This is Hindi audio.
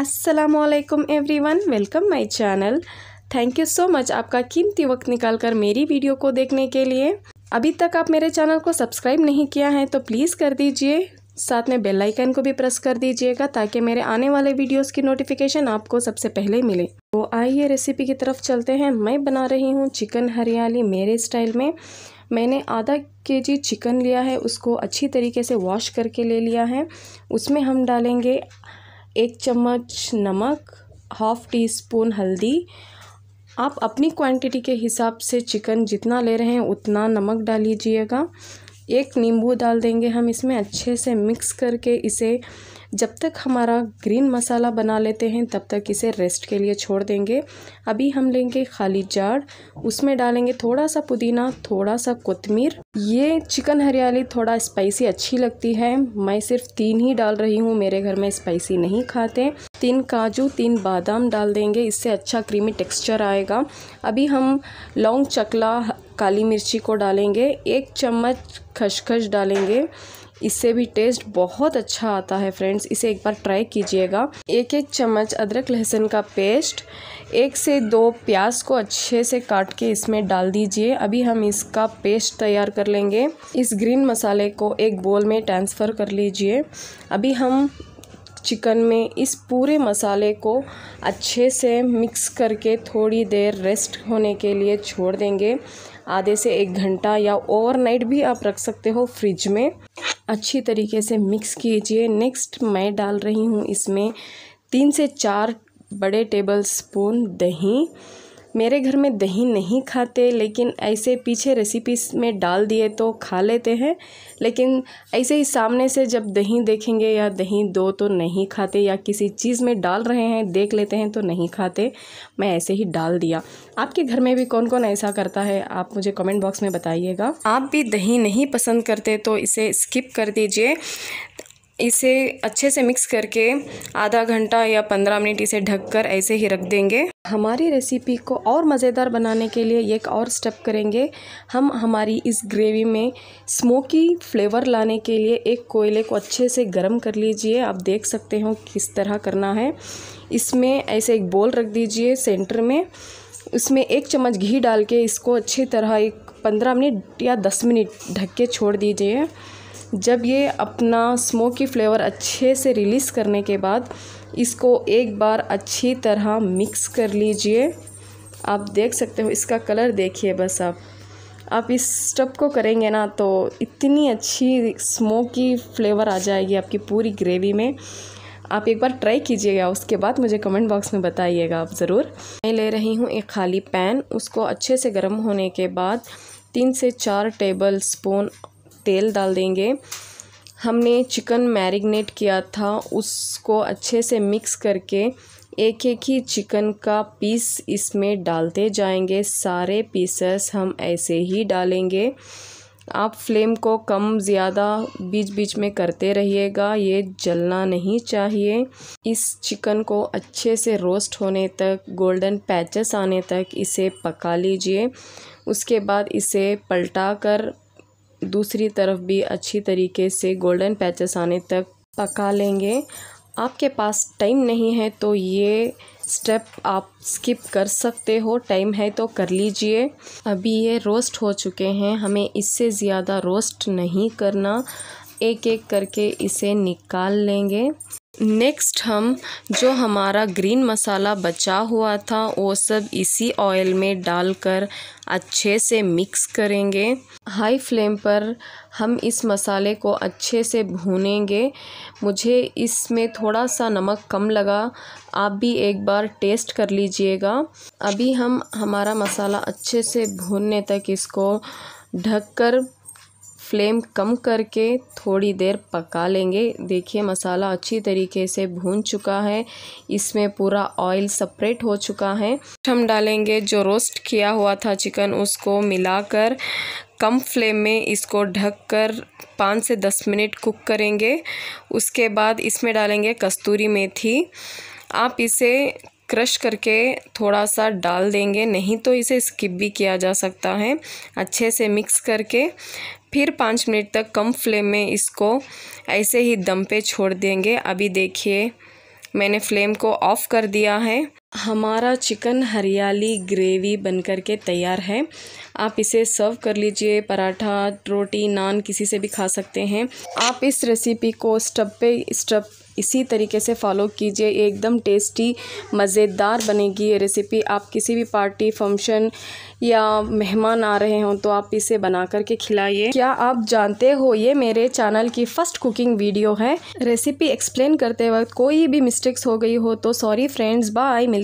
every everyone welcome my channel thank you so much आपका कीमती वक्त निकालकर मेरी वीडियो को देखने के लिए अभी तक आप मेरे चैनल को सब्सक्राइब नहीं किया है तो प्लीज़ कर दीजिए साथ में बेल आइकन को भी प्रेस कर दीजिएगा ताकि मेरे आने वाले वीडियोस की नोटिफिकेशन आपको सबसे पहले मिले तो आइए रेसिपी की तरफ चलते हैं मैं बना रही हूँ चिकन हरियाली मेरे स्टाइल में मैंने आधा के जी चिकन लिया है उसको अच्छी तरीके से वॉश करके ले लिया है उसमें हम डालेंगे एक चम्मच नमक हाफ़ टी स्पून हल्दी आप अपनी क्वांटिटी के हिसाब से चिकन जितना ले रहे हैं उतना नमक डाल लीजिएगा एक नींबू डाल देंगे हम इसमें अच्छे से मिक्स करके इसे जब तक हमारा ग्रीन मसाला बना लेते हैं तब तक इसे रेस्ट के लिए छोड़ देंगे अभी हम लेंगे खाली जार उसमें डालेंगे थोड़ा सा पुदीना थोड़ा सा कोतमीर ये चिकन हरियाली थोड़ा स्पाइसी अच्छी लगती है मैं सिर्फ तीन ही डाल रही हूँ मेरे घर में स्पाइसी नहीं खाते तीन काजू तीन बादाम डाल देंगे इससे अच्छा क्रीमी टेक्स्चर आएगा अभी हम लौंग चकला काली मिर्ची को डालेंगे एक चम्मच खसखस डालेंगे इससे भी टेस्ट बहुत अच्छा आता है फ्रेंड्स इसे एक बार ट्राई कीजिएगा एक एक चम्मच अदरक लहसुन का पेस्ट एक से दो प्याज को अच्छे से काट के इसमें डाल दीजिए अभी हम इसका पेस्ट तैयार कर लेंगे इस ग्रीन मसाले को एक बोल में ट्रांसफ़र कर लीजिए अभी हम चिकन में इस पूरे मसाले को अच्छे से मिक्स करके थोड़ी देर रेस्ट होने के लिए छोड़ देंगे आधे से एक घंटा या ओवरनाइट भी आप रख सकते हो फ्रिज में अच्छी तरीके से मिक्स कीजिए नेक्स्ट मैं डाल रही हूँ इसमें तीन से चार बड़े टेबल स्पून दही मेरे घर में दही नहीं खाते लेकिन ऐसे पीछे रेसिपीज में डाल दिए तो खा लेते हैं लेकिन ऐसे ही सामने से जब दही देखेंगे या दही दो तो नहीं खाते या किसी चीज़ में डाल रहे हैं देख लेते हैं तो नहीं खाते मैं ऐसे ही डाल दिया आपके घर में भी कौन कौन ऐसा करता है आप मुझे कमेंट बॉक्स में बताइएगा आप भी दही नहीं पसंद करते तो इसे स्किप कर दीजिए इसे अच्छे से मिक्स करके आधा घंटा या पंद्रह मिनट इसे ढककर ऐसे ही रख देंगे हमारी रेसिपी को और मज़ेदार बनाने के लिए एक और स्टेप करेंगे हम हमारी इस ग्रेवी में स्मोकी फ्लेवर लाने के लिए एक कोयले को अच्छे से गर्म कर लीजिए आप देख सकते हो किस तरह करना है इसमें ऐसे एक बोल रख दीजिए सेंटर में उसमें एक चम्मच घी डाल के इसको अच्छी तरह एक पंद्रह मिनट या दस मिनट ढक के छोड़ दीजिए जब ये अपना स्मोकी फ्लेवर अच्छे से रिलीज़ करने के बाद इसको एक बार अच्छी तरह मिक्स कर लीजिए आप देख सकते हो इसका कलर देखिए बस आप आप इस स्टप को करेंगे ना तो इतनी अच्छी स्मोकी फ्लेवर आ जाएगी आपकी पूरी ग्रेवी में आप एक बार ट्राई कीजिएगा उसके बाद मुझे कमेंट बॉक्स में बताइएगा आप ज़रूर मैं ले रही हूँ एक खाली पैन उसको अच्छे से गर्म होने के बाद तीन से चार टेबल स्पून तेल डाल देंगे हमने चिकन मैरिनेट किया था उसको अच्छे से मिक्स करके एक एक ही चिकन का पीस इसमें डालते जाएंगे सारे पीसेस हम ऐसे ही डालेंगे आप फ्लेम को कम ज़्यादा बीच बीच में करते रहिएगा ये जलना नहीं चाहिए इस चिकन को अच्छे से रोस्ट होने तक गोल्डन पैचेस आने तक इसे पका लीजिए उसके बाद इसे पलटा कर दूसरी तरफ भी अच्छी तरीके से गोल्डन पैचेस आने तक पका लेंगे आपके पास टाइम नहीं है तो ये स्टेप आप स्किप कर सकते हो टाइम है तो कर लीजिए अभी ये रोस्ट हो चुके हैं हमें इससे ज़्यादा रोस्ट नहीं करना एक एक करके इसे निकाल लेंगे नेक्स्ट हम जो हमारा ग्रीन मसाला बचा हुआ था वो सब इसी ऑयल में डालकर अच्छे से मिक्स करेंगे हाई फ्लेम पर हम इस मसाले को अच्छे से भूनेंगे मुझे इसमें थोड़ा सा नमक कम लगा आप भी एक बार टेस्ट कर लीजिएगा अभी हम हमारा मसाला अच्छे से भूनने तक इसको ढककर फ्लेम कम करके थोड़ी देर पका लेंगे देखिए मसाला अच्छी तरीके से भून चुका है इसमें पूरा ऑयल सेपरेट हो चुका है हम डालेंगे जो रोस्ट किया हुआ था चिकन उसको मिलाकर कम फ्लेम में इसको ढककर पाँच से दस मिनट कुक करेंगे उसके बाद इसमें डालेंगे कस्तूरी मेथी आप इसे क्रश करके थोड़ा सा डाल देंगे नहीं तो इसे स्किप भी किया जा सकता है अच्छे से मिक्स करके फिर पाँच मिनट तक कम फ्लेम में इसको ऐसे ही दम पे छोड़ देंगे अभी देखिए मैंने फ्लेम को ऑफ़ कर दिया है हमारा चिकन हरियाली ग्रेवी बनकर के तैयार है आप इसे सर्व कर लीजिए पराठा रोटी नान किसी से भी खा सकते हैं आप इस रेसिपी को स्टप पे स्टप इसी तरीके से फॉलो कीजिए एकदम टेस्टी मज़ेदार बनेगी ये रेसिपी आप किसी भी पार्टी फंक्शन या मेहमान आ रहे हों तो आप इसे बना करके खिलाइए क्या आप जानते हो ये मेरे चैनल की फ़र्स्ट कुकिंग वीडियो है रेसिपी एक्सप्लेन करते वक्त कोई भी मिस्टेक्स हो गई हो तो सॉरी फ्रेंड्स बाय मिल